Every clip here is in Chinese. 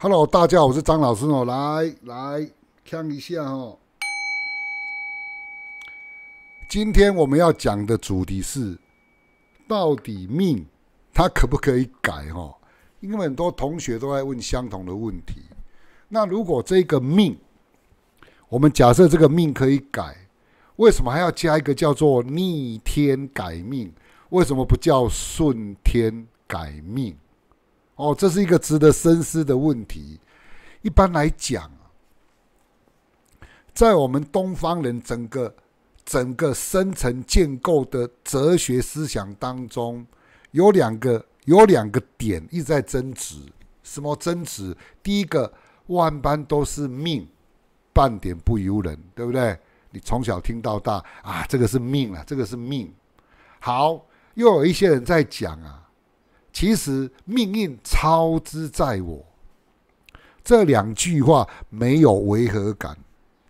Hello，大家好，我是张老师哦。来，来看一下哦。今天我们要讲的主题是，到底命它可不可以改哦？因为很多同学都在问相同的问题。那如果这个命，我们假设这个命可以改，为什么还要加一个叫做逆天改命？为什么不叫顺天改命？哦，这是一个值得深思的问题。一般来讲，在我们东方人整个整个深层建构的哲学思想当中，有两个有两个点一直在争执。什么争执？第一个，万般都是命，半点不由人，对不对？你从小听到大啊，这个是命啊，这个是命。好，又有一些人在讲啊。其实命运操之在我，这两句话没有违和感，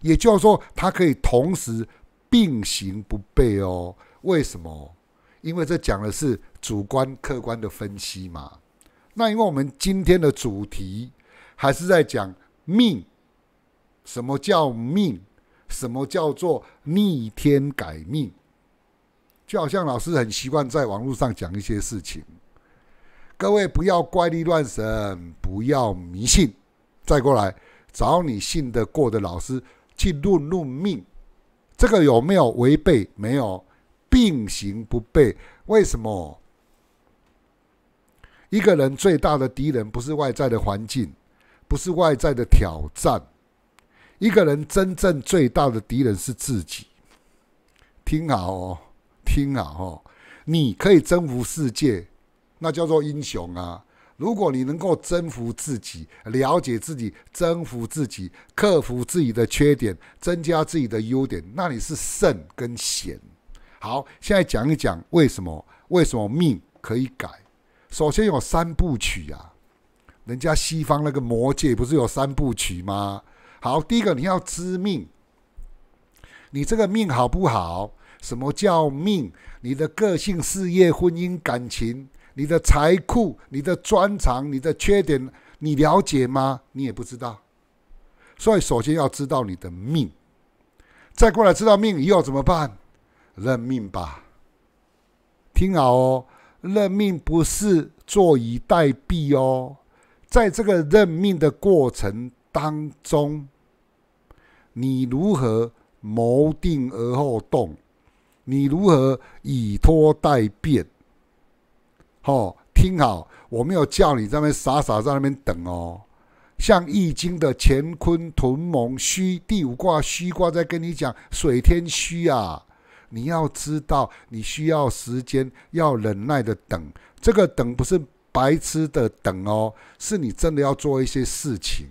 也就是说，它可以同时并行不悖哦。为什么？因为这讲的是主观客观的分析嘛。那因为我们今天的主题还是在讲命，什么叫命？什么叫做逆天改命？就好像老师很习惯在网络上讲一些事情。各位不要怪力乱神，不要迷信，再过来找你信得过的老师去论论命，这个有没有违背？没有，并行不悖。为什么？一个人最大的敌人不是外在的环境，不是外在的挑战，一个人真正最大的敌人是自己。听好哦，听好哦，你可以征服世界。那叫做英雄啊！如果你能够征服自己、了解自己、征服自己、克服自己的缺点、增加自己的优点，那你是圣跟贤。好，现在讲一讲为什么为什么命可以改。首先有三部曲啊，人家西方那个魔界不是有三部曲吗？好，第一个你要知命，你这个命好不好？什么叫命？你的个性、事业、婚姻、感情。你的财库、你的专长、你的缺点，你了解吗？你也不知道，所以首先要知道你的命，再过来知道命又怎么办？认命吧。听好哦，认命不是坐以待毙哦，在这个认命的过程当中，你如何谋定而后动？你如何以拖待变？哦，听好，我没有叫你在那边傻傻在那边等哦。像《易经》的乾坤屯蒙虚第五卦虚卦，在跟你讲水天虚啊。你要知道，你需要时间，要忍耐的等。这个等不是白痴的等哦，是你真的要做一些事情。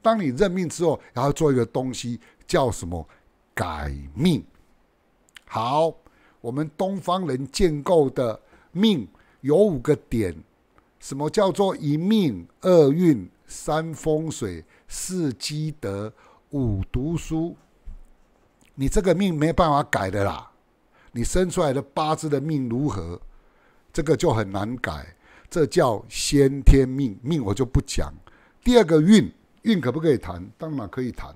当你认命之后，然后做一个东西叫什么？改命。好，我们东方人建构的。命有五个点，什么叫做一命、二运、三风水、四积德、五读书？你这个命没办法改的啦，你生出来的八字的命如何，这个就很难改，这叫先天命。命我就不讲。第二个运，运可不可以谈？当然可以谈。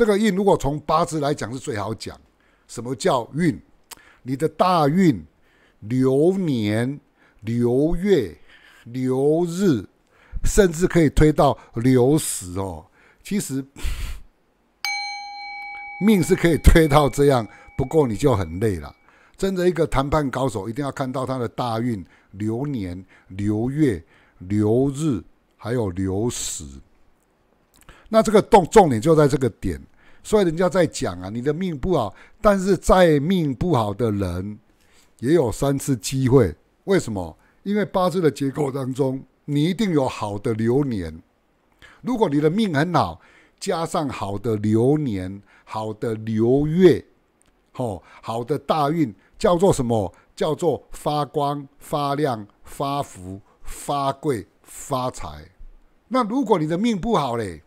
这个运如果从八字来讲是最好讲，什么叫运？你的大运、流年、流月、流日，甚至可以推到流时哦。其实命是可以推到这样，不过你就很累了。真的，一个谈判高手，一定要看到他的大运、流年、流月、流日，还有流时。那这个重重点就在这个点，所以人家在讲啊，你的命不好，但是在命不好的人也有三次机会。为什么？因为八字的结构当中，你一定有好的流年。如果你的命很好，加上好的流年、好的流月、吼好的大运，叫做什么？叫做发光、发亮、发福、发贵、发财。那如果你的命不好嘞？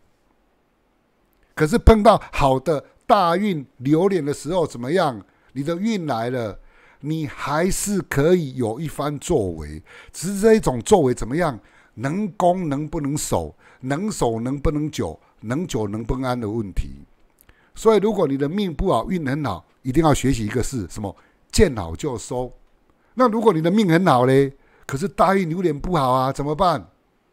可是碰到好的大运流年的时候，怎么样？你的运来了，你还是可以有一番作为。只是这一种作为怎么样，能攻能不能守，能守能不能久，能久能不能安的问题。所以，如果你的命不好，运很好，一定要学习一个事：什么，见好就收。那如果你的命很好嘞，可是大运流年不好啊，怎么办？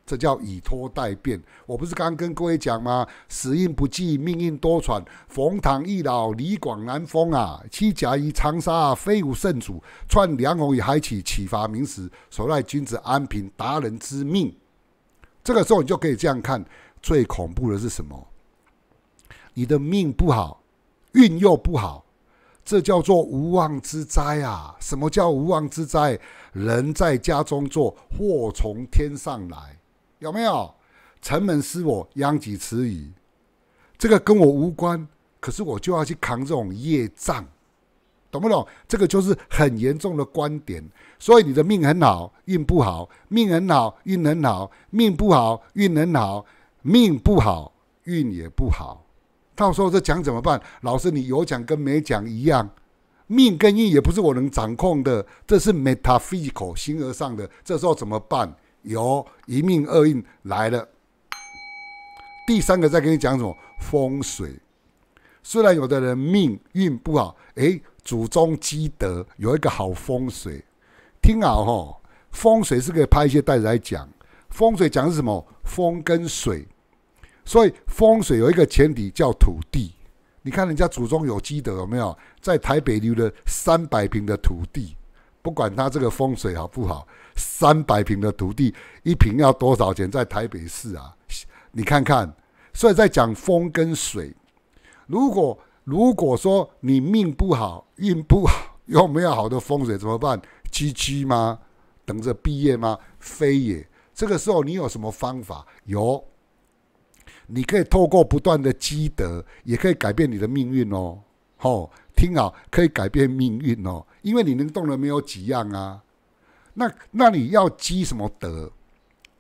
这叫以拖代变。我不是刚跟各位讲吗？时运不济，命运多舛。冯唐易老，李广难封啊。屈甲于长沙，非无圣主；窜梁鸿于海曲，岂乏明时？所赖君子安贫，达人之命。这个时候你就可以这样看。最恐怖的是什么？你的命不好，运又不好，这叫做无妄之灾啊！什么叫无妄之灾？人在家中坐，祸从天上来。有没有城门失火殃及池鱼？这个跟我无关，可是我就要去扛这种业障，懂不懂？这个就是很严重的观点。所以你的命很好，运不好；命很好，运很好；命不好，运很好；命不好，运也不好。到时候这讲怎么办？老师，你有讲跟没讲一样。命跟运也不是我能掌控的，这是 metaphysical 形而上的。这时候怎么办？有一命二运来了。第三个再跟你讲什么风水？虽然有的人命运不好，哎，祖宗积德，有一个好风水。听好哈，风水是可以拍一些袋子来讲。风水讲是什么？风跟水。所以风水有一个前提叫土地。你看人家祖宗有积德有没有？在台北留了三百平的土地。不管他这个风水好不好，三百平的土地，一平要多少钱？在台北市啊，你看看。所以在讲风跟水，如果如果说你命不好、运不好，又没有好的风水，怎么办？积积吗？等着毕业吗？非也。这个时候你有什么方法？有，你可以透过不断的积德，也可以改变你的命运哦。哦，听好，可以改变命运哦。因为你能动的没有几样啊，那那你要积什么德？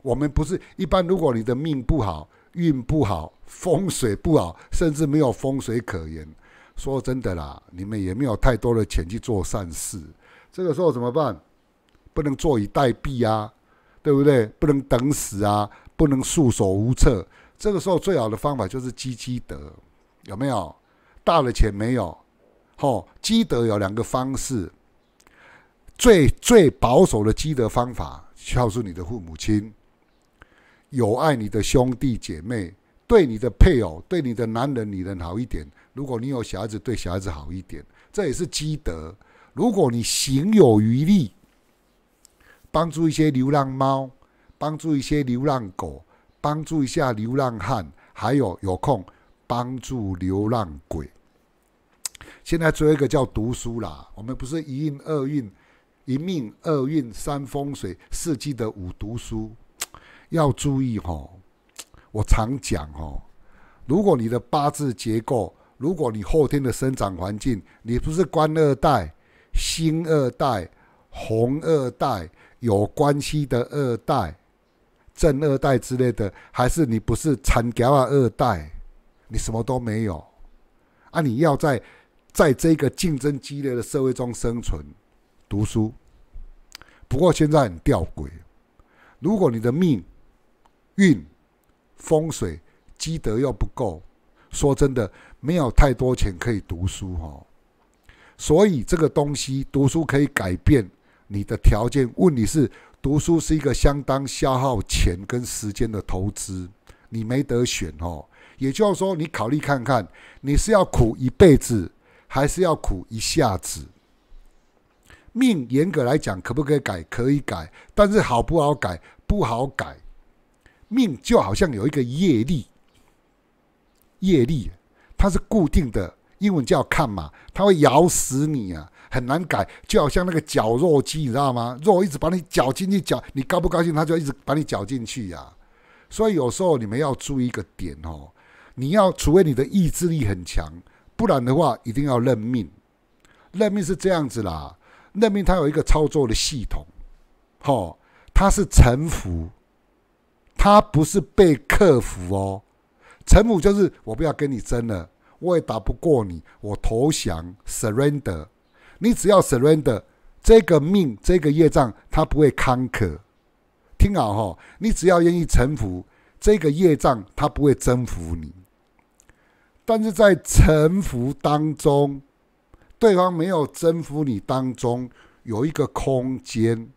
我们不是一般，如果你的命不好、运不好、风水不好，甚至没有风水可言，说真的啦，你们也没有太多的钱去做善事。这个时候怎么办？不能坐以待毙啊，对不对？不能等死啊，不能束手无策。这个时候最好的方法就是积积德，有没有？大的钱没有。哦，积德有两个方式，最最保守的积德方法，孝顺你的父母亲，友爱你的兄弟姐妹，对你的配偶、对你的男人、女人好一点。如果你有小孩子，对小孩子好一点，这也是积德。如果你行有余力，帮助一些流浪猫，帮助一些流浪狗，帮助一下流浪汉，还有有空帮助流浪鬼。现在最后一个叫读书啦，我们不是一运二运，一命二运三风水四季的五读书，要注意哦。我常讲哦，如果你的八字结构，如果你后天的生长环境，你不是官二代、新二代、红二代有关系的二代、正二代之类的，还是你不是参家二代，你什么都没有啊？你要在。在这个竞争激烈的社会中生存，读书。不过现在很吊诡，如果你的命运风水积德又不够，说真的，没有太多钱可以读书哈。所以这个东西，读书可以改变你的条件。问题是，读书是一个相当消耗钱跟时间的投资，你没得选哦。也就是说，你考虑看看，你是要苦一辈子。还是要苦一下子。命严格来讲，可不可以改？可以改，但是好不好改？不好改。命就好像有一个业力，业力它是固定的，英文叫看嘛，它会咬死你啊，很难改。就好像那个绞肉机，你知道吗？肉一直把你绞进去，绞你高不高兴？它就一直把你绞进去呀。所以有时候你们要注意一个点哦，你要除非你的意志力很强。不然的话，一定要认命。认命是这样子啦，认命它有一个操作的系统，哦，它是臣服，它不是被克服哦。臣服就是我不要跟你争了，我也打不过你，我投降 （surrender）。你只要 surrender，这个命、这个业障，它不会坎坷。听好哈，你只要愿意臣服，这个业障它不会征服你。但是在臣服当中，对方没有征服你当中有一个空间，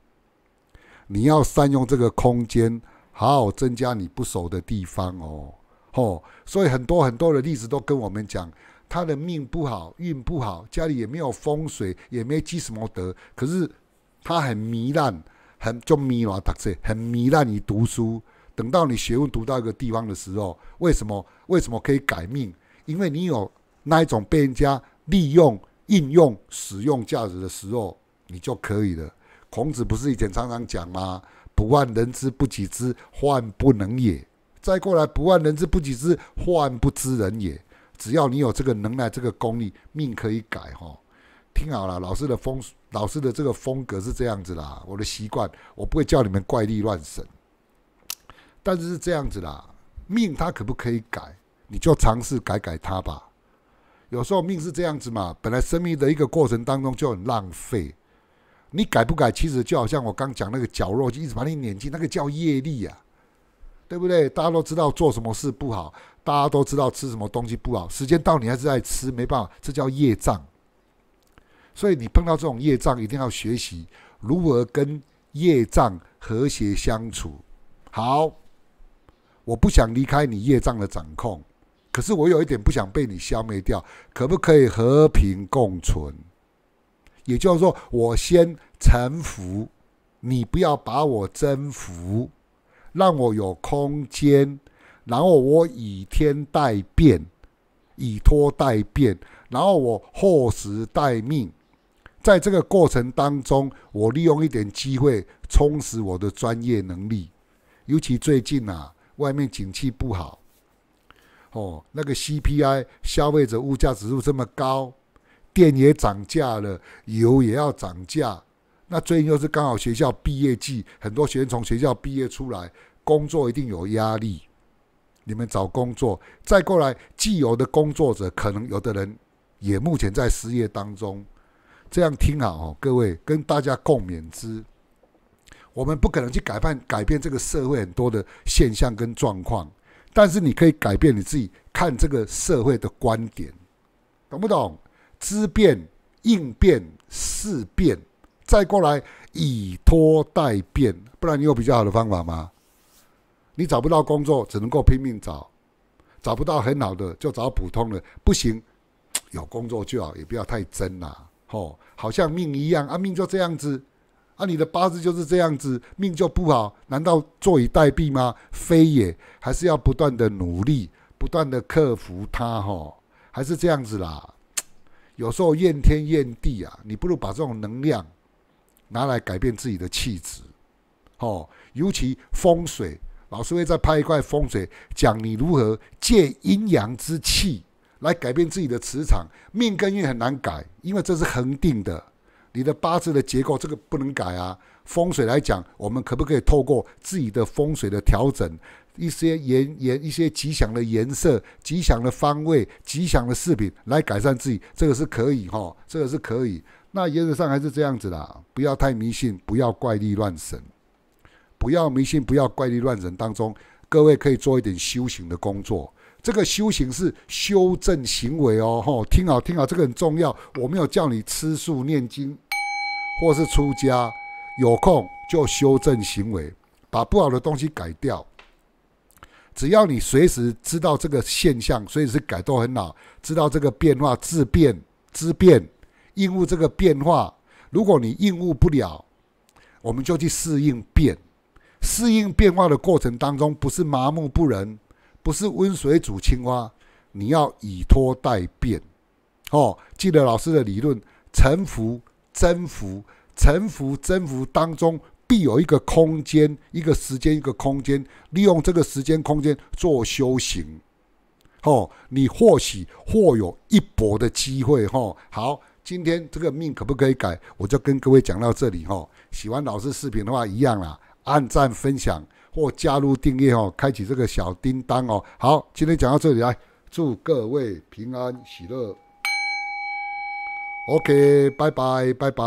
你要善用这个空间，好好增加你不熟的地方哦。吼，所以很多很多的例子都跟我们讲，他的命不好，运不好，家里也没有风水，也没积什么德，可是他很糜烂，很就迷烂读书，很糜烂你读书。等到你学问读到一个地方的时候，为什么？为什么可以改命？因为你有那一种被人家利用、应用、使用价值的时候，你就可以了。孔子不是以前常常讲吗？不患人之不己知，患不能也。再过来，不患人之不己知，患不知人也。只要你有这个能耐、这个功力，命可以改。哈，听好了，老师的风，老师的这个风格是这样子啦。我的习惯，我不会叫你们怪力乱神。但是是这样子啦，命他可不可以改？你就尝试改改它吧，有时候命是这样子嘛。本来生命的一个过程当中就很浪费，你改不改，其实就好像我刚讲那个绞肉机一直把你撵进，那个叫业力啊，对不对？大家都知道做什么事不好，大家都知道吃什么东西不好，时间到你还是在吃，没办法，这叫业障。所以你碰到这种业障，一定要学习如何跟业障和谐相处。好，我不想离开你业障的掌控。可是我有一点不想被你消灭掉，可不可以和平共存？也就是说，我先臣服，你不要把我征服，让我有空间，然后我以天待变，以托待变，然后我厚实待命。在这个过程当中，我利用一点机会充实我的专业能力，尤其最近啊，外面景气不好。哦，那个 CPI 消费者物价指数这么高，电也涨价了，油也要涨价。那最近又是刚好学校毕业季，很多学生从学校毕业出来，工作一定有压力。你们找工作，再过来，既有的工作者，可能有的人也目前在失业当中。这样听好哦，各位跟大家共勉之。我们不可能去改判改变这个社会很多的现象跟状况。但是你可以改变你自己看这个社会的观点，懂不懂？知变、应变、事变，再过来以托代变，不然你有比较好的方法吗？你找不到工作，只能够拼命找，找不到很好的就找普通的，不行。有工作就好，也不要太争啦。吼，好像命一样啊，命就这样子。啊，你的八字就是这样子，命就不好，难道坐以待毙吗？非也，还是要不断的努力，不断的克服它，吼，还是这样子啦。有时候怨天怨地啊，你不如把这种能量拿来改变自己的气质，哦，尤其风水，老师会再拍一块风水，讲你如何借阴阳之气来改变自己的磁场。命根运很难改，因为这是恒定的。你的八字的结构这个不能改啊。风水来讲，我们可不可以透过自己的风水的调整，一些颜颜一些吉祥的颜色、吉祥的方位、吉祥的饰品来改善自己？这个是可以哈，这个是可以。那原则上还是这样子啦，不要太迷信，不要怪力乱神，不要迷信，不要怪力乱神。当中，各位可以做一点修行的工作。这个修行是修正行为哦，吼，听好听好，这个很重要。我没有叫你吃素、念经，或是出家，有空就修正行为，把不好的东西改掉。只要你随时知道这个现象，随时改都很好。知道这个变化，自变、知变，应悟这个变化。如果你应悟不了，我们就去适应变。适应变化的过程当中，不是麻木不仁。不是温水煮青蛙，你要以托代变，哦，记得老师的理论，沉浮、征服、沉浮、征服当中必有一个空间，一个时间，一个空间，利用这个时间空间做修行，哦，你或许或有一搏的机会，哦，好，今天这个命可不可以改？我就跟各位讲到这里，哦，喜欢老师视频的话，一样啦，按赞分享。或加入订阅哦，开启这个小叮当哦。好，今天讲到这里，来祝各位平安喜乐。OK，拜拜，拜拜。